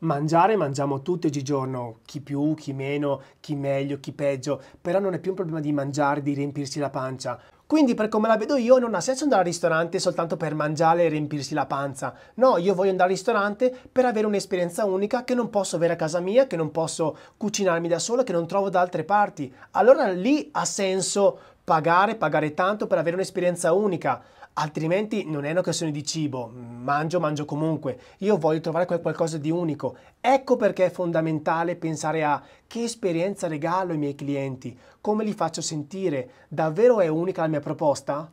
mangiare mangiamo tutti oggigiorno, chi più, chi meno, chi meglio, chi peggio, però non è più un problema di mangiare, di riempirsi la pancia. Quindi per come la vedo io non ha senso andare al ristorante soltanto per mangiare e riempirsi la panza. No, io voglio andare al ristorante per avere un'esperienza unica che non posso avere a casa mia, che non posso cucinarmi da solo, che non trovo da altre parti. Allora lì ha senso pagare, pagare tanto per avere un'esperienza unica, altrimenti non è una questione di cibo, mangio, mangio comunque, io voglio trovare qualcosa di unico. Ecco perché è fondamentale pensare a che esperienza regalo ai miei clienti, come li faccio sentire, davvero è unica la mia proposta?